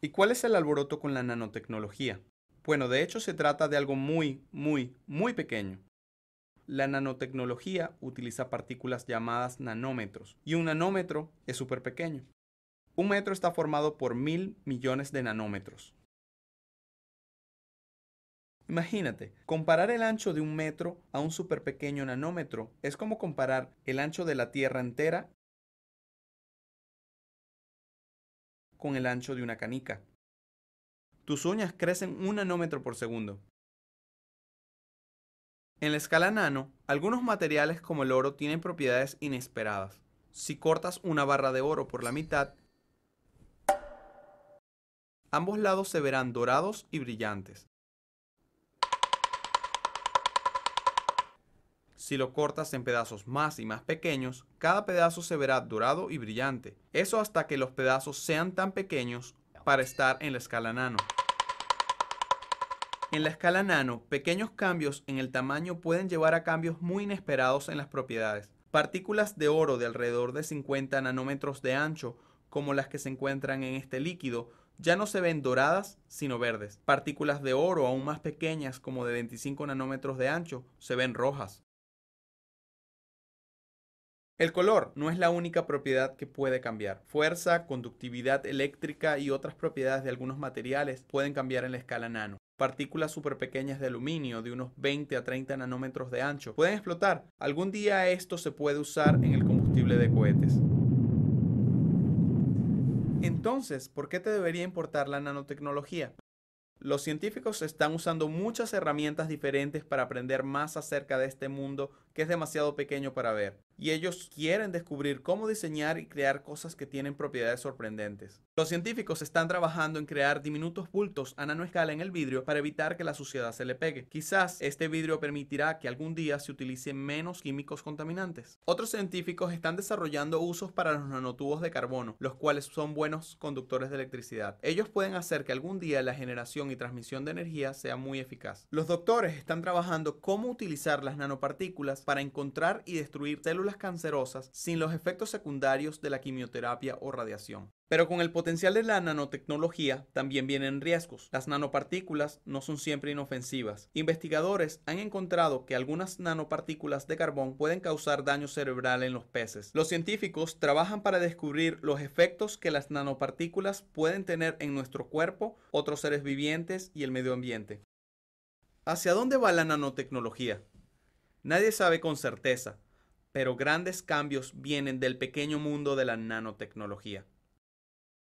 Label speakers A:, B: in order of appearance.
A: ¿Y cuál es el alboroto con la nanotecnología? Bueno, de hecho se trata de algo muy, muy, muy pequeño. La nanotecnología utiliza partículas llamadas nanómetros, y un nanómetro es súper pequeño. Un metro está formado por mil millones de nanómetros. Imagínate, comparar el ancho de un metro a un súper pequeño nanómetro es como comparar el ancho de la Tierra entera con el ancho de una canica. Tus uñas crecen un nanómetro por segundo. En la escala nano, algunos materiales como el oro tienen propiedades inesperadas. Si cortas una barra de oro por la mitad, ambos lados se verán dorados y brillantes. Si lo cortas en pedazos más y más pequeños, cada pedazo se verá dorado y brillante. Eso hasta que los pedazos sean tan pequeños para estar en la escala nano. En la escala nano, pequeños cambios en el tamaño pueden llevar a cambios muy inesperados en las propiedades. Partículas de oro de alrededor de 50 nanómetros de ancho, como las que se encuentran en este líquido, ya no se ven doradas, sino verdes. Partículas de oro aún más pequeñas, como de 25 nanómetros de ancho, se ven rojas. El color no es la única propiedad que puede cambiar. Fuerza, conductividad eléctrica y otras propiedades de algunos materiales pueden cambiar en la escala nano. Partículas pequeñas de aluminio de unos 20 a 30 nanómetros de ancho pueden explotar. Algún día esto se puede usar en el combustible de cohetes. Entonces, ¿por qué te debería importar la nanotecnología? Los científicos están usando muchas herramientas diferentes para aprender más acerca de este mundo que es demasiado pequeño para ver y ellos quieren descubrir cómo diseñar y crear cosas que tienen propiedades sorprendentes. Los científicos están trabajando en crear diminutos bultos a nanoescala en el vidrio para evitar que la suciedad se le pegue. Quizás este vidrio permitirá que algún día se utilicen menos químicos contaminantes. Otros científicos están desarrollando usos para los nanotubos de carbono, los cuales son buenos conductores de electricidad. Ellos pueden hacer que algún día la generación y transmisión de energía sea muy eficaz. Los doctores están trabajando cómo utilizar las nanopartículas para encontrar y destruir células cancerosas sin los efectos secundarios de la quimioterapia o radiación. Pero con el potencial de la nanotecnología también vienen riesgos. Las nanopartículas no son siempre inofensivas. Investigadores han encontrado que algunas nanopartículas de carbón pueden causar daño cerebral en los peces. Los científicos trabajan para descubrir los efectos que las nanopartículas pueden tener en nuestro cuerpo, otros seres vivientes y el medio ambiente. ¿Hacia dónde va la nanotecnología? Nadie sabe con certeza, pero grandes cambios vienen del pequeño mundo de la nanotecnología.